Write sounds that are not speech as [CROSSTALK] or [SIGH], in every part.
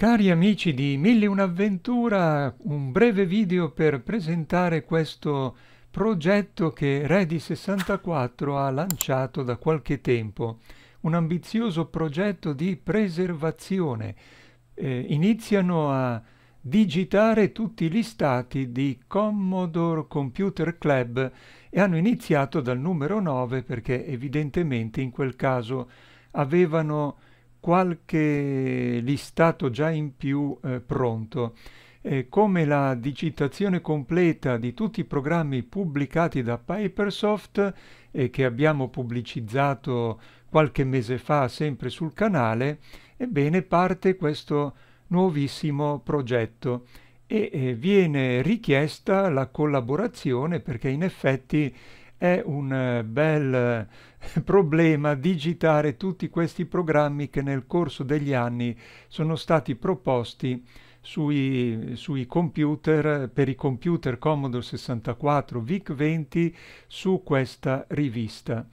Cari amici di Mille Un'Avventura, un breve video per presentare questo progetto che ready 64 ha lanciato da qualche tempo, un ambizioso progetto di preservazione. Eh, iniziano a digitare tutti gli stati di Commodore Computer Club e hanno iniziato dal numero 9 perché evidentemente in quel caso avevano qualche listato già in più eh, pronto, eh, come la digitazione completa di tutti i programmi pubblicati da Papersoft eh, che abbiamo pubblicizzato qualche mese fa sempre sul canale, ebbene parte questo nuovissimo progetto e eh, viene richiesta la collaborazione perché in effetti è un eh, bel eh, [LAUGHS] problema digitare tutti questi programmi che nel corso degli anni sono stati proposti sui, sui computer, per i computer Commodore 64 VIC-20 su questa rivista.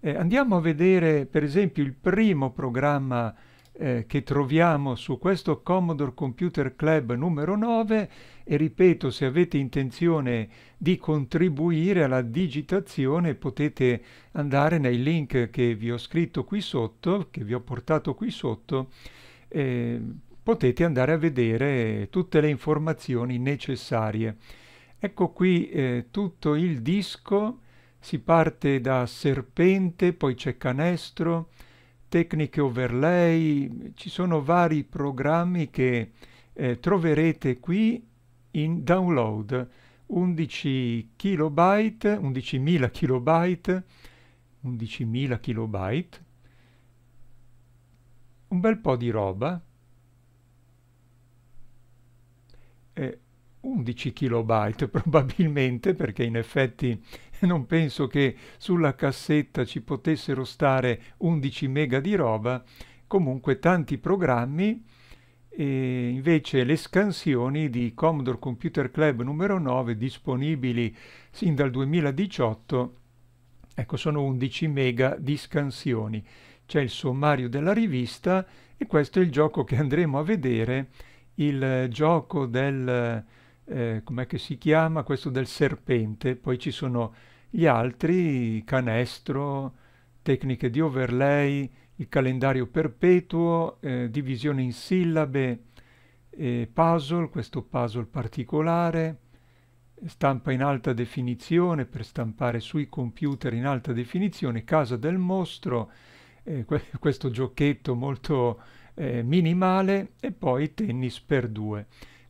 Eh, andiamo a vedere per esempio il primo programma eh, che troviamo su questo Commodore Computer Club numero 9 e ripeto se avete intenzione di contribuire alla digitazione potete andare nei link che vi ho scritto qui sotto, che vi ho portato qui sotto, eh, potete andare a vedere tutte le informazioni necessarie. Ecco qui eh, tutto il disco, si parte da Serpente, poi c'è Canestro, tecniche overlay, ci sono vari programmi che eh, troverete qui in download 11 kilobyte, 11.000 kilobyte, 11.000 kilobyte, un bel po' di roba. Eh, 11 kilobyte [LAUGHS] probabilmente perché in effetti non penso che sulla cassetta ci potessero stare 11 mega di roba, comunque tanti programmi e invece le scansioni di Commodore Computer Club numero 9 disponibili sin dal 2018, ecco sono 11 mega di scansioni. C'è il sommario della rivista e questo è il gioco che andremo a vedere, il gioco del eh, com'è che si chiama, questo del serpente, poi ci sono gli altri, canestro, tecniche di overlay, il calendario perpetuo, eh, divisione in sillabe, eh, puzzle, questo puzzle particolare, stampa in alta definizione per stampare sui computer in alta definizione, casa del mostro, eh, [LAUGHS] questo giochetto molto eh, minimale e poi tennis per due.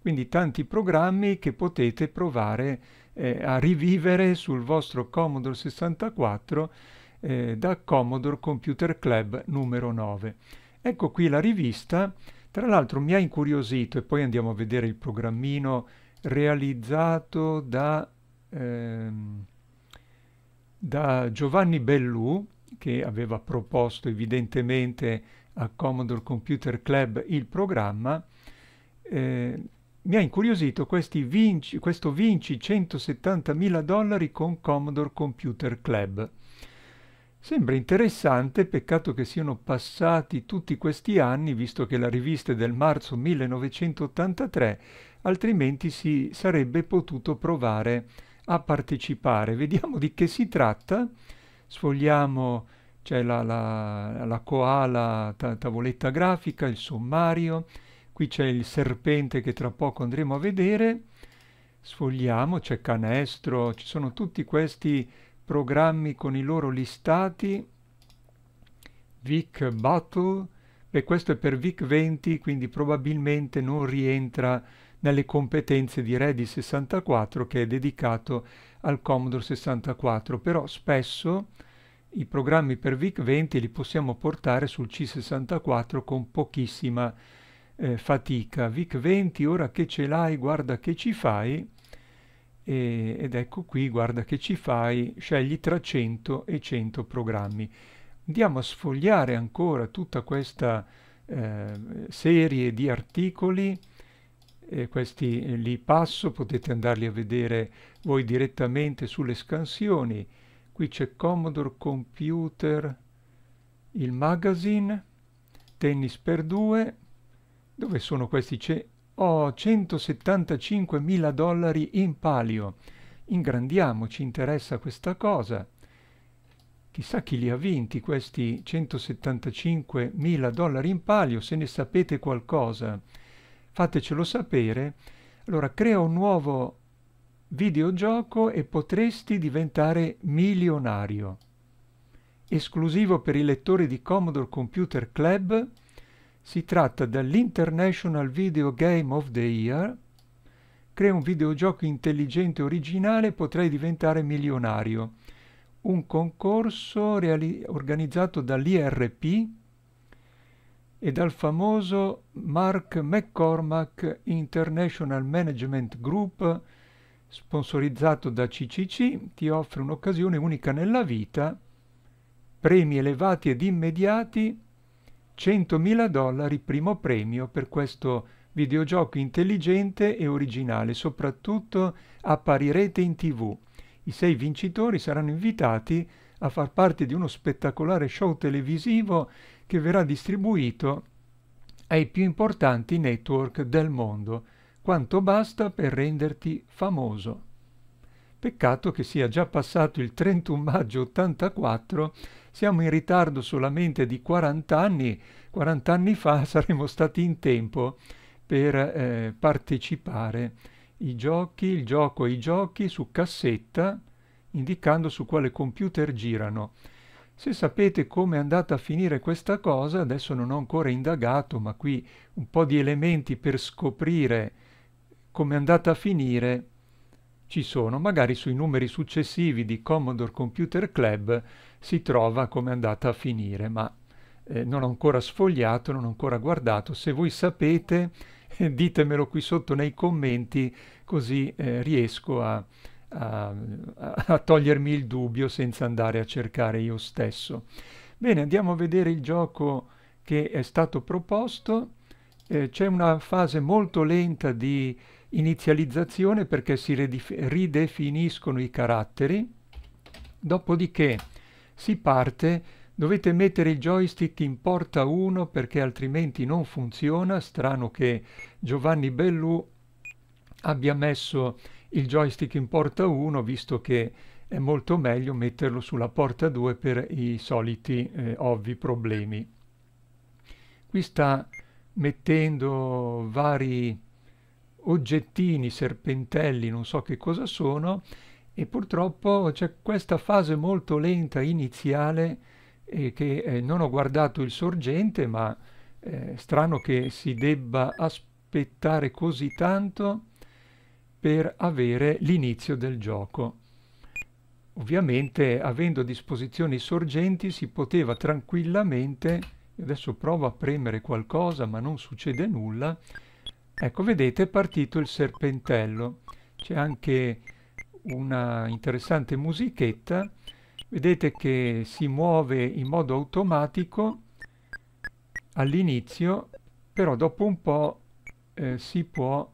Quindi tanti programmi che potete provare eh, a rivivere sul vostro Commodore 64 eh, da Commodore Computer Club numero 9. Ecco qui la rivista, tra l'altro mi ha incuriosito, e poi andiamo a vedere il programmino realizzato da, ehm, da Giovanni Bellù, che aveva proposto evidentemente a Commodore Computer Club il programma, eh, mi ha incuriosito vinci, questo Vinci 170.000 dollari con Commodore Computer Club. Sembra interessante, peccato che siano passati tutti questi anni, visto che la rivista è del marzo 1983, altrimenti si sarebbe potuto provare a partecipare. Vediamo di che si tratta. Sfogliamo c'è la, la, la, koala ta tavoletta grafica, il sommario, qui c'è il serpente che tra poco andremo a vedere, sfogliamo, c'è canestro, ci sono tutti questi programmi con i loro listati, Vic Battle, e questo è per Vic 20, quindi probabilmente non rientra nelle competenze di Redis 64 che è dedicato al Commodore 64, però spesso i programmi per VIC 20 li possiamo portare sul C64 con pochissima eh, fatica. Vic 20, ora che ce l'hai, guarda che ci fai. E, ed ecco qui, guarda che ci fai, scegli tra 100 e 100 programmi. Andiamo a sfogliare ancora tutta questa eh, serie di articoli. Eh, questi li passo, potete andarli a vedere voi direttamente sulle scansioni. Qui c'è Commodore Computer, il magazine, tennis per due, dove sono questi ce... Oh, 175 mila dollari in palio. Ingrandiamoci, interessa questa cosa. Chissà chi li ha vinti questi 175 mila dollari in palio, se ne sapete qualcosa. Fatecelo sapere. Allora, crea un nuovo videogioco e potresti diventare milionario. Esclusivo per i lettori di Commodore Computer Club si tratta dell'International Video Game of the Year. Crea un videogioco intelligente e originale, potrei diventare milionario. Un concorso organizzato dall'IRP e dal famoso Mark McCormack International Management Group, sponsorizzato da CCC, ti offre un'occasione unica nella vita, premi elevati ed immediati, 100.000 dollari primo premio per questo videogioco intelligente e originale, soprattutto apparirete in tv. I sei vincitori saranno invitati a far parte di uno spettacolare show televisivo che verrà distribuito ai più importanti network del mondo, quanto basta per renderti famoso. Peccato che sia già passato il 31 maggio 84, siamo in ritardo solamente di 40 anni, 40 anni fa [LAUGHS] saremmo stati in tempo per eh, partecipare i giochi, il gioco e i giochi su cassetta, indicando su quale computer girano. Se sapete come è andata a finire questa cosa, adesso non ho ancora indagato, ma qui un po' di elementi per scoprire come è andata a finire ci sono, magari sui numeri successivi di Commodore Computer Club si trova come è andata a finire, ma eh, non ho ancora sfogliato, non ho ancora guardato. Se voi sapete, eh, [LAUGHS] ditemelo qui sotto nei commenti, così eh, riesco a, a, a togliermi il dubbio senza andare a cercare io stesso. Bene, andiamo a vedere il gioco che è stato proposto. Eh, c'è una fase molto lenta di inizializzazione perché si ridefiniscono i caratteri, dopodiché si parte, dovete mettere il joystick in porta 1 perché altrimenti non funziona, strano che Giovanni Bellu abbia messo il joystick in porta 1 visto che è molto meglio metterlo sulla porta 2 per i soliti eh, ovvi problemi. Qui sta mettendo vari oggettini, serpentelli, non so che cosa sono, e purtroppo c'è questa fase molto lenta iniziale eh, che eh, non ho guardato il sorgente, ma eh, strano che si debba aspettare così tanto per avere l'inizio del gioco. Ovviamente avendo a disposizione i sorgenti si poteva tranquillamente, adesso provo a premere qualcosa ma non succede nulla, Ecco, vedete, è partito il serpentello. C'è anche una interessante musichetta. Vedete che si muove in modo automatico all'inizio, però dopo un po' eh, si può...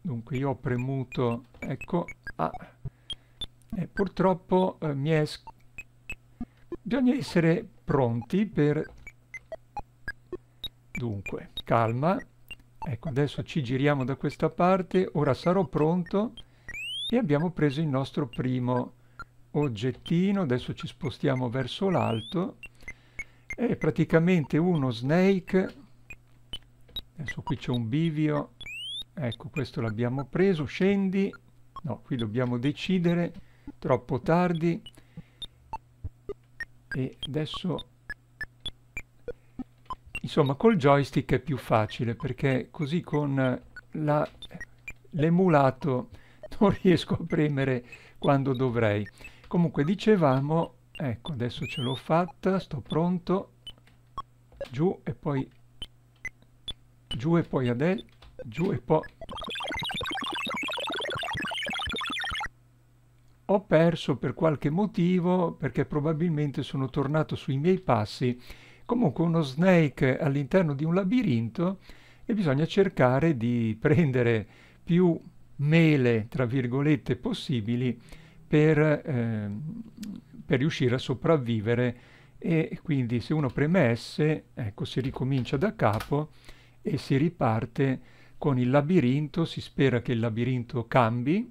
Dunque io ho premuto... Ecco... Ah, eh, purtroppo eh, mi è... Bisogna essere pronti per... Dunque, calma. Ecco, adesso ci giriamo da questa parte, ora sarò pronto e abbiamo preso il nostro primo oggettino, adesso ci spostiamo verso l'alto, è praticamente uno snake, adesso qui c'è un bivio, ecco questo l'abbiamo preso, scendi, no, qui dobbiamo decidere, troppo tardi, e adesso Insomma, col joystick è più facile perché così con l'emulato non riesco a premere quando dovrei. Comunque dicevamo, ecco adesso ce l'ho fatta, sto pronto, giù e poi, giù e poi adel, giù e poi... Ho perso per qualche motivo perché probabilmente sono tornato sui miei passi comunque uno snake all'interno di un labirinto e bisogna cercare di prendere più mele, tra virgolette, possibili per, eh, per riuscire a sopravvivere e quindi se uno preme S, ecco, si ricomincia da capo e si riparte con il labirinto, si spera che il labirinto cambi,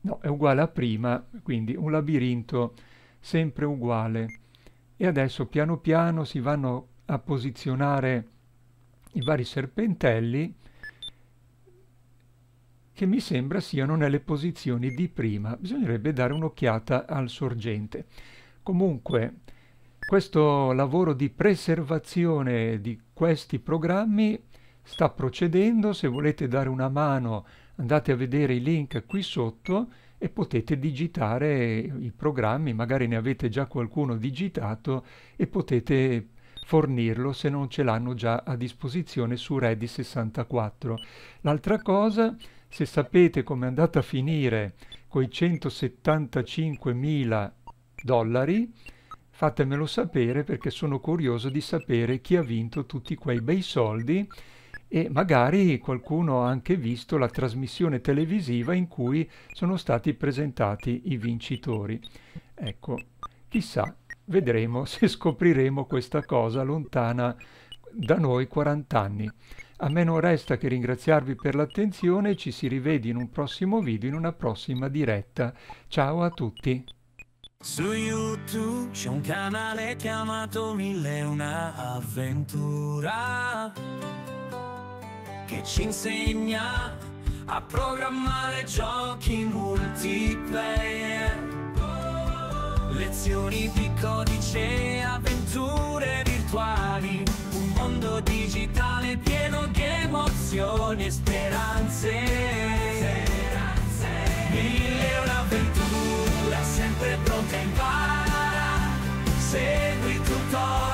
no, è uguale a prima, quindi un labirinto sempre uguale e adesso piano piano si vanno a posizionare i vari serpentelli che mi sembra siano nelle posizioni di prima. Bisognerebbe dare un'occhiata al sorgente. Comunque, questo lavoro di preservazione di questi programmi sta procedendo. Se volete dare una mano andate a vedere i link qui sotto e potete digitare i programmi, magari ne avete già qualcuno digitato e potete fornirlo se non ce l'hanno già a disposizione su Ready 64. L'altra cosa, se sapete come è andata a finire con i 175.000 dollari, fatemelo sapere perché sono curioso di sapere chi ha vinto tutti quei bei soldi e magari qualcuno ha anche visto la trasmissione televisiva in cui sono stati presentati i vincitori. Ecco, chissà, vedremo se scopriremo questa cosa lontana da noi 40 anni. A me non resta che ringraziarvi per l'attenzione, ci si rivede in un prossimo video, in una prossima diretta. Ciao a tutti! Su YouTube c'è un canale chiamato Mille Una Avventura che ci insegna a programmare giochi multiplayer. Lezioni di codice, avventure virtuali, un mondo digitale pieno di emozioni e speranze. speranze. Mille un'avventura sempre pronta in bara, segui tutto.